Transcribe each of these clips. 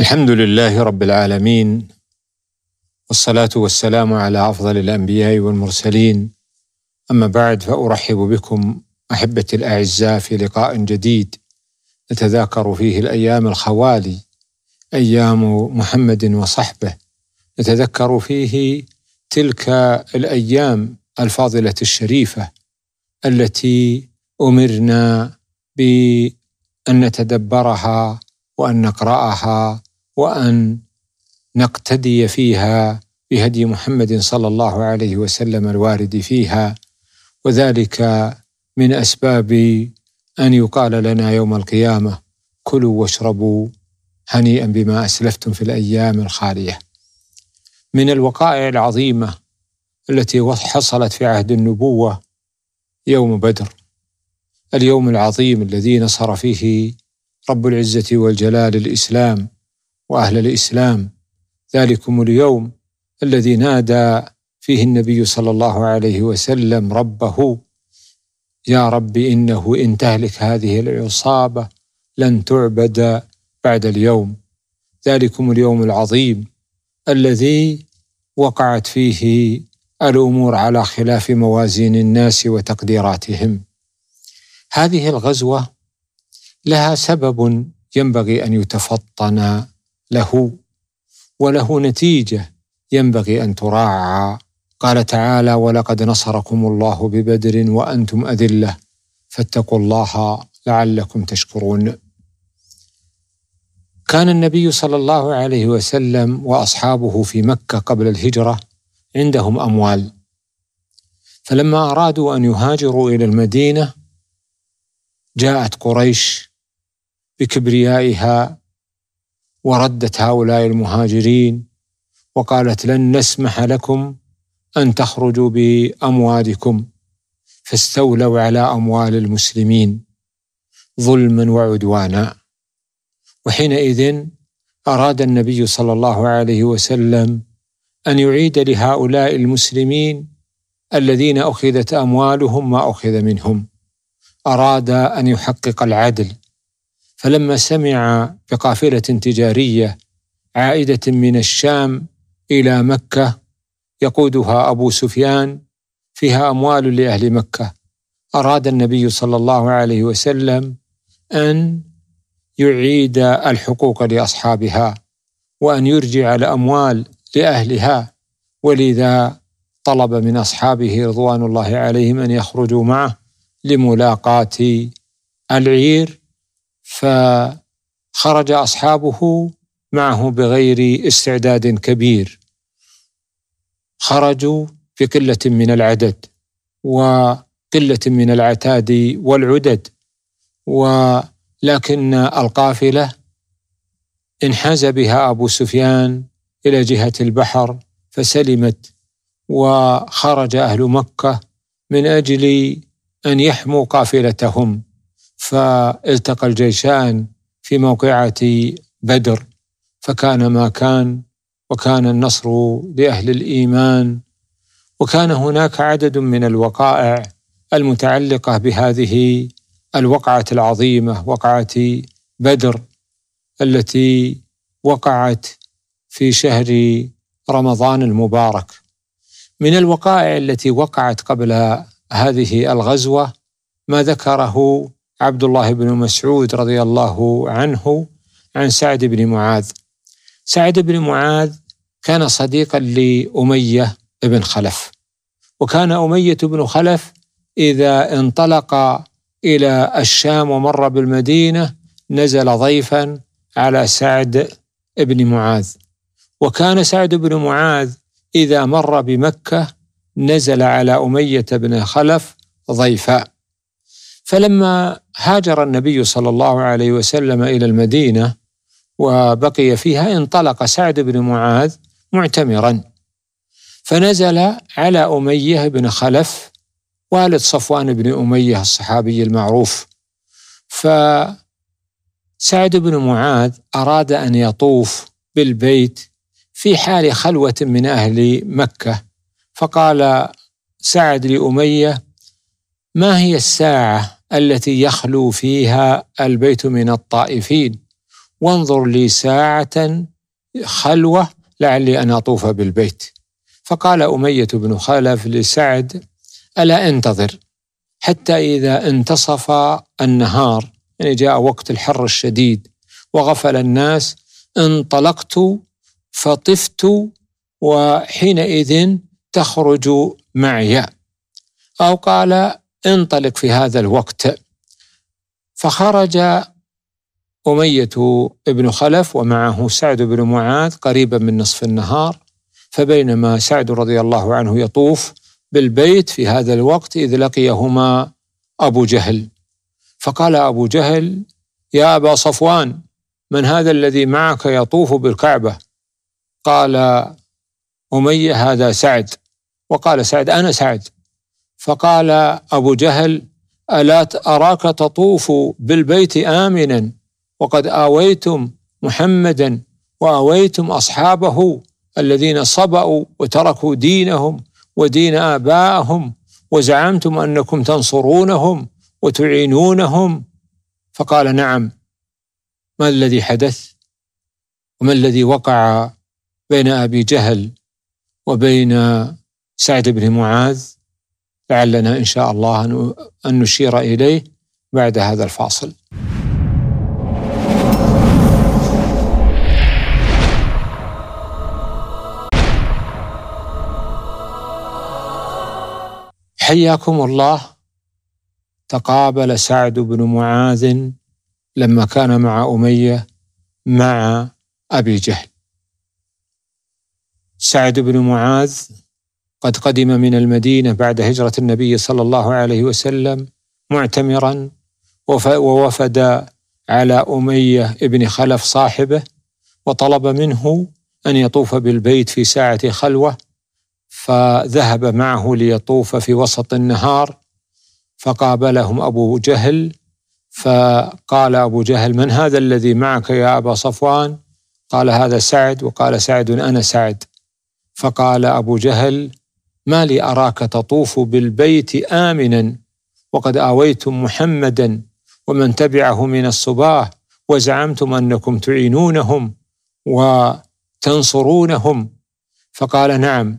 الحمد لله رب العالمين والصلاة والسلام على أفضل الأنبياء والمرسلين أما بعد فأرحب بكم أحبتي الأعزاء في لقاء جديد نتذاكر فيه الأيام الخوالي أيام محمد وصحبه نتذكر فيه تلك الأيام الفاضلة الشريفة التي أمرنا بأن نتدبرها وان نقراها وان نقتدي فيها بهدي محمد صلى الله عليه وسلم الوارد فيها وذلك من اسباب ان يقال لنا يوم القيامه كلوا واشربوا هنيئا بما اسلفتم في الايام الخاليه من الوقائع العظيمه التي حصلت في عهد النبوه يوم بدر اليوم العظيم الذي نصر فيه رب العزة والجلال الإسلام وأهل الإسلام ذلكم اليوم الذي نادى فيه النبي صلى الله عليه وسلم ربه يا رب إنه إن تهلك هذه العصابة لن تعبد بعد اليوم ذلكم اليوم العظيم الذي وقعت فيه الامور على خلاف موازين الناس وتقديراتهم هذه الغزوه لها سبب ينبغي ان يتفطن له وله نتيجه ينبغي ان تراعى قال تعالى ولقد نصركم الله ببدر وانتم اذله فاتقوا الله لعلكم تشكرون كان النبي صلى الله عليه وسلم واصحابه في مكه قبل الهجره عندهم اموال فلما ارادوا ان يهاجروا الى المدينه جاءت قريش بكبريائها وردت هؤلاء المهاجرين وقالت لن نسمح لكم ان تخرجوا باموالكم فاستولوا على اموال المسلمين ظلما وعدوانا وحينئذ اراد النبي صلى الله عليه وسلم ان يعيد لهؤلاء المسلمين الذين اخذت اموالهم ما اخذ منهم اراد ان يحقق العدل فلما سمع بقافله تجاريه عائده من الشام الى مكه يقودها ابو سفيان فيها اموال لاهل مكه اراد النبي صلى الله عليه وسلم ان يعيد الحقوق لاصحابها وان يرجع الاموال لاهلها ولذا طلب من اصحابه رضوان الله عليهم ان يخرجوا معه لملاقاه العير فخرج اصحابه معه بغير استعداد كبير خرجوا في قله من العدد وقله من العتاد والعدد ولكن القافله انحاز بها ابو سفيان الى جهه البحر فسلمت وخرج اهل مكه من اجل ان يحموا قافلتهم فالتقى الجيشان في موقعة بدر فكان ما كان وكان النصر لأهل الإيمان وكان هناك عدد من الوقائع المتعلقة بهذه الوقعة العظيمة وقعة بدر التي وقعت في شهر رمضان المبارك من الوقائع التي وقعت قبل هذه الغزوة ما ذكره عبد الله بن مسعود رضي الله عنه عن سعد بن معاذ سعد بن معاذ كان صديقا لأمية بن خلف وكان أمية بن خلف إذا انطلق إلى الشام ومر بالمدينة نزل ضيفا على سعد بن معاذ وكان سعد بن معاذ إذا مر بمكة نزل على أمية بن خلف ضيفا فلما هاجر النبي صلى الله عليه وسلم الى المدينه وبقي فيها انطلق سعد بن معاذ معتمرا فنزل على اميه بن خلف والد صفوان بن اميه الصحابي المعروف فسعد بن معاذ اراد ان يطوف بالبيت في حال خلوه من اهل مكه فقال سعد لاميه ما هي الساعه التي يخلو فيها البيت من الطائفين وانظر لي ساعة خلوة لعلي أن أطوف بالبيت فقال أمية بن خلف لسعد ألا انتظر حتى إذا انتصف النهار يعني جاء وقت الحر الشديد وغفل الناس انطلقت فطفت وحينئذ تخرج معي أو قال انطلق في هذا الوقت فخرج أمية بن خلف ومعه سعد بن معاذ قريبا من نصف النهار فبينما سعد رضي الله عنه يطوف بالبيت في هذا الوقت إذ لقيهما أبو جهل فقال أبو جهل يا أبا صفوان من هذا الذي معك يطوف بالكعبة قال أمية هذا سعد وقال سعد أنا سعد فقال أبو جهل ألا أراك تطوف بالبيت آمنا وقد آويتم محمدا وآويتم أصحابه الذين صبأوا وتركوا دينهم ودين آبائهم وزعمتم أنكم تنصرونهم وتعينونهم فقال نعم ما الذي حدث وما الذي وقع بين أبي جهل وبين سعد بن معاذ لعلنا إن شاء الله أن نشير إليه بعد هذا الفاصل حياكم الله تقابل سعد بن معاذ لما كان مع أمية مع أبي جهل سعد بن معاذ قد قدم من المدينة بعد هجرة النبي صلى الله عليه وسلم معتمرا ووفد على أمية ابن خلف صاحبه وطلب منه أن يطوف بالبيت في ساعة خلوة فذهب معه ليطوف في وسط النهار فقابلهم أبو جهل فقال أبو جهل من هذا الذي معك يا أبا صفوان قال هذا سعد وقال سعد أنا سعد فقال أبو جهل ما لي أراك تطوف بالبيت آمنا وقد آويتم محمدا ومن تبعه من الصباه وزعمتم أنكم تعينونهم وتنصرونهم فقال نعم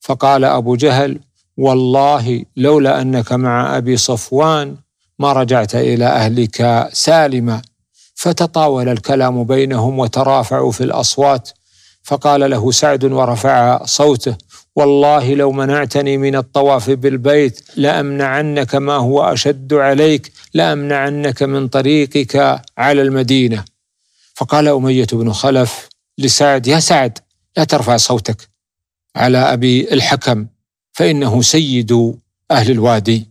فقال أبو جهل والله لولا أنك مع أبي صفوان ما رجعت إلى أهلك سالما فتطاول الكلام بينهم وترافعوا في الأصوات فقال له سعد ورفع صوته والله لو منعتني من الطواف بالبيت لامنعنك ما هو اشد عليك لامنعنك من طريقك على المدينه فقال اميه بن خلف لسعد يا سعد لا ترفع صوتك على ابي الحكم فانه سيد اهل الوادي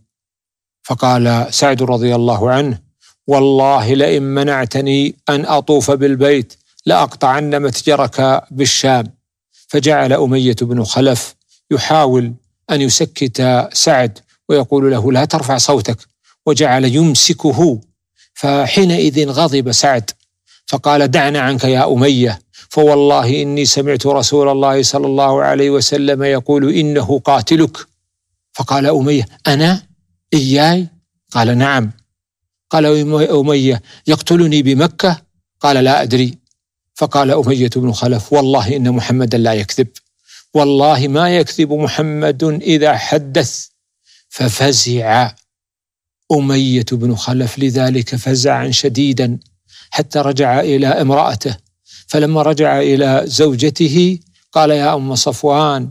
فقال سعد رضي الله عنه والله لئن منعتني ان اطوف بالبيت لاقطعن متجرك بالشام فجعل اميه بن خلف يحاول أن يسكت سعد ويقول له لا ترفع صوتك وجعل يمسكه فحينئذ غضب سعد فقال دعنا عنك يا أمية فوالله إني سمعت رسول الله صلى الله عليه وسلم يقول إنه قاتلك فقال أمية أنا إياي قال نعم قال أمية يقتلني بمكة قال لا أدري فقال أمية بن خلف والله إن محمدا لا يكذب والله ما يكذب محمد إذا حدث ففزع أمية بن خلف لذلك فزعا شديدا حتى رجع إلى امرأته فلما رجع إلى زوجته قال يا أم صفوان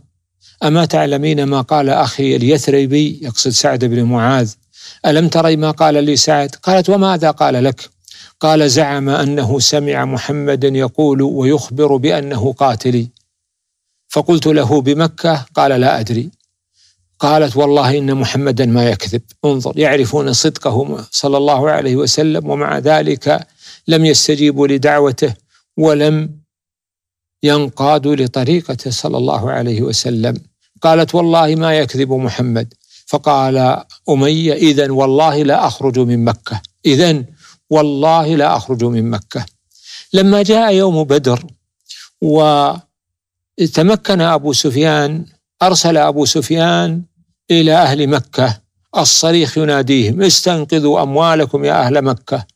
أما تعلمين ما قال أخي اليثريبي يقصد سعد بن معاذ ألم تري ما قال لي سعد قالت وماذا قال لك قال زعم أنه سمع محمدا يقول ويخبر بأنه قاتلي فقلت له بمكة قال لا أدري قالت والله إن محمدا ما يكذب انظر يعرفون صدقه صلى الله عليه وسلم ومع ذلك لم يستجيبوا لدعوته ولم ينقادوا لطريقته صلى الله عليه وسلم قالت والله ما يكذب محمد فقال أمية إذا والله لا أخرج من مكة إذا والله لا أخرج من مكة لما جاء يوم بدر و تمكن أبو سفيان أرسل أبو سفيان إلى أهل مكة الصريخ يناديهم استنقذوا أموالكم يا أهل مكة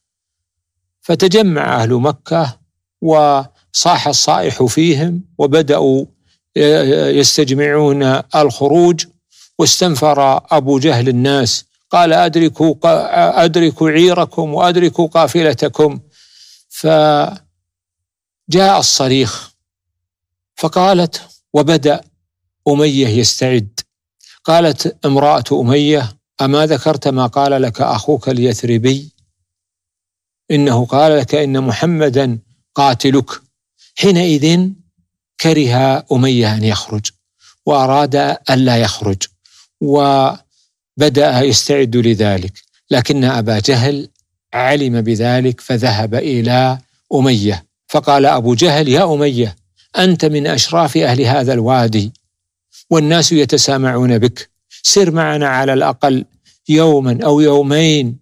فتجمع أهل مكة وصاح الصائح فيهم وبدأوا آه، آه، يستجمعون الخروج واستنفر أبو جهل الناس قال أدركوا, أدركوا عيركم وأدركوا قافلتكم فجاء الصريخ فقالت وبدا اميه يستعد قالت امراه اميه اما ذكرت ما قال لك اخوك اليثربي انه قال لك ان محمدا قاتلك حينئذ كره اميه ان يخرج واراد الا يخرج وبدا يستعد لذلك لكن ابا جهل علم بذلك فذهب الى اميه فقال ابو جهل يا اميه أنت من أشراف أهل هذا الوادي والناس يتسامعون بك سر معنا على الأقل يوما أو يومين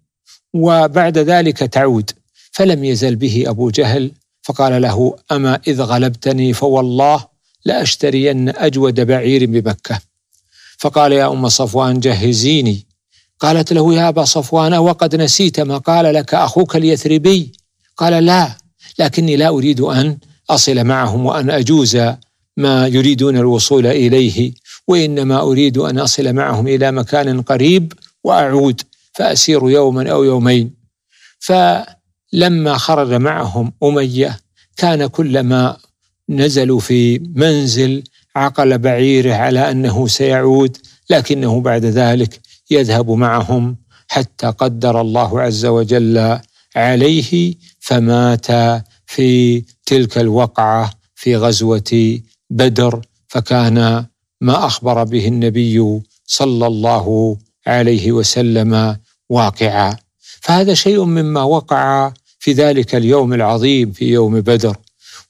وبعد ذلك تعود فلم يزل به أبو جهل فقال له أما إذ غلبتني فوالله لأشترين أجود بعير بمكة فقال يا أم صفوان جهزيني قالت له يا أبا صفوان وقد نسيت ما قال لك أخوك اليثربي قال لا لكني لا أريد أن اصل معهم وان اجوز ما يريدون الوصول اليه وانما اريد ان اصل معهم الى مكان قريب واعود فاسير يوما او يومين فلما خرج معهم اميه كان كلما نزلوا في منزل عقل بعيره على انه سيعود لكنه بعد ذلك يذهب معهم حتى قدر الله عز وجل عليه فمات في تلك الوقعه في غزوه بدر فكان ما اخبر به النبي صلى الله عليه وسلم واقعا فهذا شيء مما وقع في ذلك اليوم العظيم في يوم بدر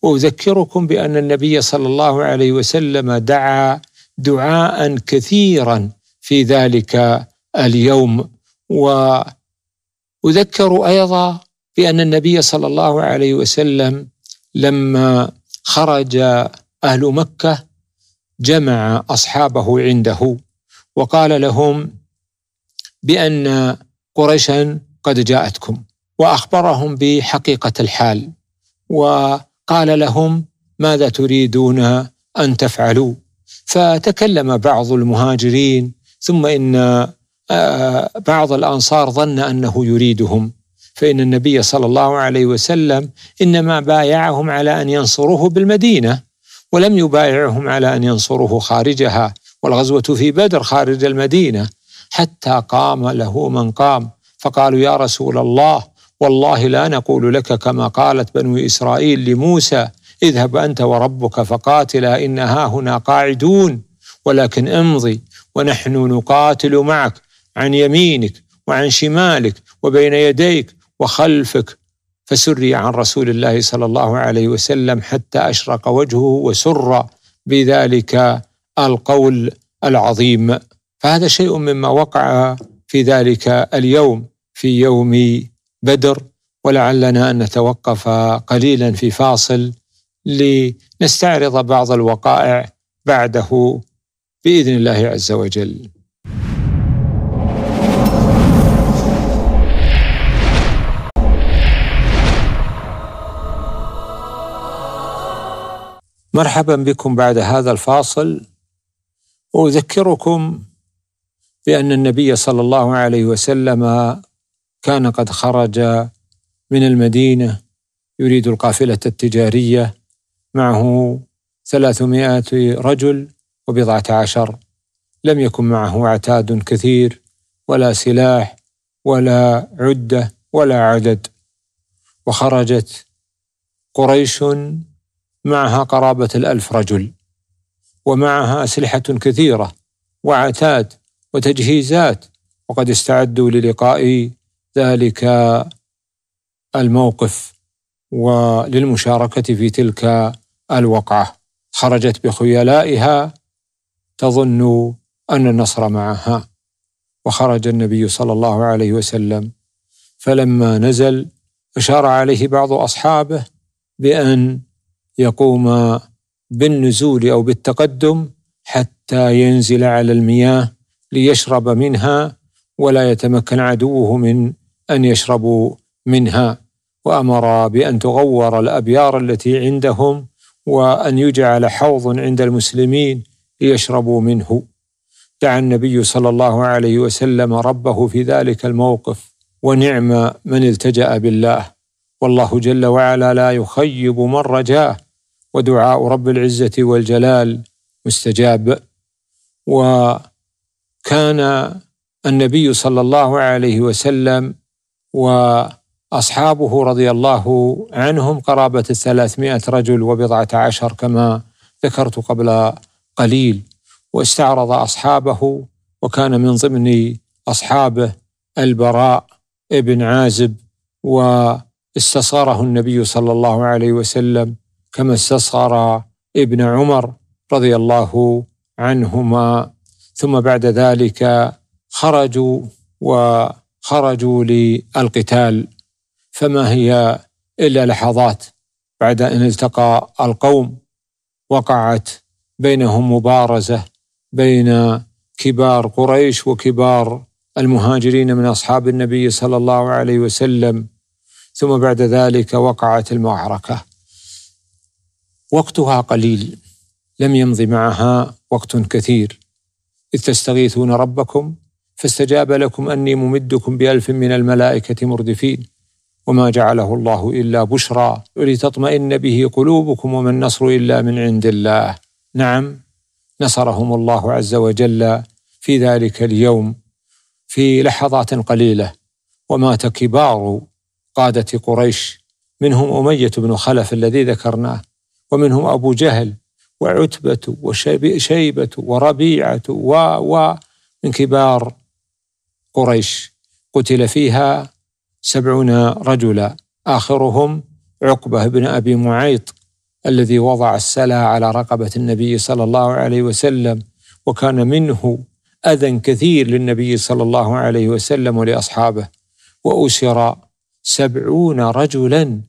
واذكركم بان النبي صلى الله عليه وسلم دعا دعاء كثيرا في ذلك اليوم واذكر ايضا بان النبي صلى الله عليه وسلم لما خرج اهل مكه جمع اصحابه عنده وقال لهم بان قريشا قد جاءتكم واخبرهم بحقيقه الحال وقال لهم ماذا تريدون ان تفعلوا فتكلم بعض المهاجرين ثم ان آه، بعض الانصار ظن انه يريدهم فإن النبي صلى الله عليه وسلم إنما بايعهم على أن ينصروه بالمدينة ولم يبايعهم على أن ينصروه خارجها والغزوة في بدر خارج المدينة حتى قام له من قام فقالوا يا رسول الله والله لا نقول لك كما قالت بنو إسرائيل لموسى اذهب أنت وربك فقاتلا إن ها هنا قاعدون ولكن امضي ونحن نقاتل معك عن يمينك وعن شمالك وبين يديك وخلفك فسري عن رسول الله صلى الله عليه وسلم حتى اشرق وجهه وسر بذلك القول العظيم فهذا شيء مما وقع في ذلك اليوم في يوم بدر ولعلنا ان نتوقف قليلا في فاصل لنستعرض بعض الوقائع بعده باذن الله عز وجل مرحبا بكم بعد هذا الفاصل واذكركم بان النبي صلى الله عليه وسلم كان قد خرج من المدينه يريد القافله التجاريه معه ثلاثمائه رجل وبضعه عشر لم يكن معه عتاد كثير ولا سلاح ولا عده ولا عدد وخرجت قريش معها قرابة الألف رجل ومعها أسلحة كثيرة وعتاد وتجهيزات وقد استعدوا للقاء ذلك الموقف وللمشاركة في تلك الوقعة خرجت بخيلائها تظن أن النصر معها وخرج النبي صلى الله عليه وسلم فلما نزل أشار عليه بعض أصحابه بأن يقوم بالنزول او بالتقدم حتى ينزل على المياه ليشرب منها ولا يتمكن عدوه من ان يشربوا منها وامر بان تغور الابيار التي عندهم وان يجعل حوض عند المسلمين ليشربوا منه دعا النبي صلى الله عليه وسلم ربه في ذلك الموقف ونعم من التجا بالله والله جل وعلا لا يخيب من رجاه ودعاء رب العزه والجلال مستجاب وكان النبي صلى الله عليه وسلم واصحابه رضي الله عنهم قرابه الثلاثمائه رجل وبضعه عشر كما ذكرت قبل قليل واستعرض اصحابه وكان من ضمن اصحابه البراء ابن عازب واستصاره النبي صلى الله عليه وسلم كما استصغر ابن عمر رضي الله عنهما ثم بعد ذلك خرجوا وخرجوا للقتال فما هي الا لحظات بعد ان التقى القوم وقعت بينهم مبارزه بين كبار قريش وكبار المهاجرين من اصحاب النبي صلى الله عليه وسلم ثم بعد ذلك وقعت المعركه وقتها قليل لم يمض معها وقت كثير إذ تستغيثون ربكم فاستجاب لكم أني ممدكم بألف من الملائكة مردفين وما جعله الله إلا بشرى ولتطمئن به قلوبكم وما النصر إلا من عند الله نعم نصرهم الله عز وجل في ذلك اليوم في لحظات قليلة ومات كبار قادة قريش منهم أمية بن خلف الذي ذكرناه ومنهم أبو جهل وعتبة وشيبة وربيعة و و من كبار قريش قتل فيها سبعون رجلا آخرهم عقبة بن أبي معيط الذي وضع السلا على رقبة النبي صلى الله عليه وسلم وكان منه أذى كثير للنبي صلى الله عليه وسلم ولأصحابه وأسر سبعون رجلا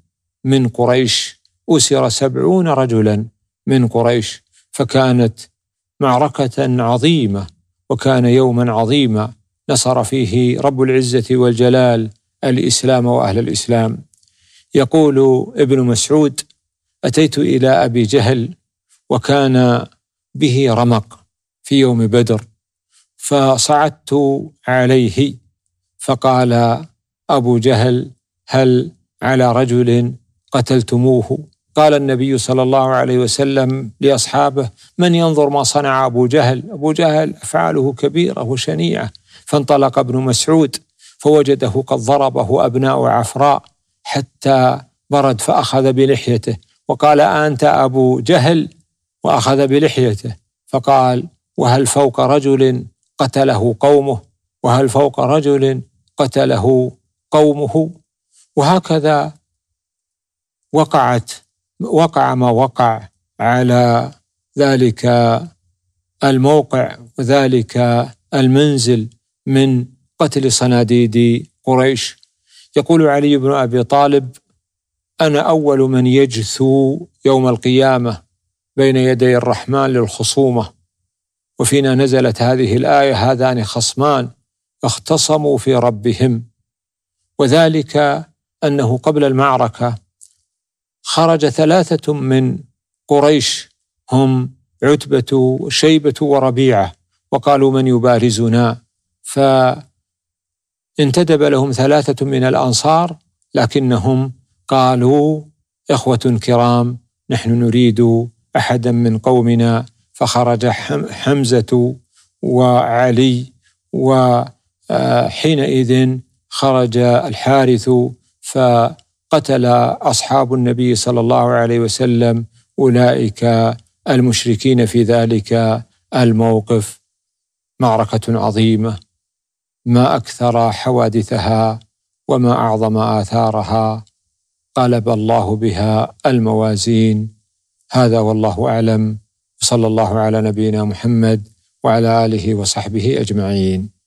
من قريش أسر سبعون رجلا من قريش فكانت معركة عظيمة وكان يوما عظيما نصر فيه رب العزة والجلال الإسلام وأهل الإسلام يقول ابن مسعود أتيت إلى أبي جهل وكان به رمق في يوم بدر فصعدت عليه فقال أبو جهل هل على رجل قتلتموه قال النبي صلى الله عليه وسلم لاصحابه من ينظر ما صنع ابو جهل ابو جهل افعاله كبيره وشنيعه فانطلق ابن مسعود فوجده قد ضربه ابناء عفراء حتى برد فاخذ بلحيته وقال انت ابو جهل واخذ بلحيته فقال وهل فوق رجل قتله قومه وهل فوق رجل قتله قومه وهكذا وقعت وقع ما وقع على ذلك الموقع وذلك المنزل من قتل صناديد قريش يقول علي بن ابي طالب انا اول من يجثو يوم القيامه بين يدي الرحمن للخصومه وفينا نزلت هذه الايه هذان خصمان اختصموا في ربهم وذلك انه قبل المعركه خرج ثلاثة من قريش هم عتبة شيبة وربيعة وقالوا من يبارزنا فانتدب لهم ثلاثة من الأنصار لكنهم قالوا إخوة كرام نحن نريد أحدا من قومنا فخرج حمزة وعلي وحينئذ خرج الحارث ف قتل اصحاب النبي صلى الله عليه وسلم اولئك المشركين في ذلك الموقف معركه عظيمه ما اكثر حوادثها وما اعظم اثارها قلب الله بها الموازين هذا والله اعلم صلى الله على نبينا محمد وعلى اله وصحبه اجمعين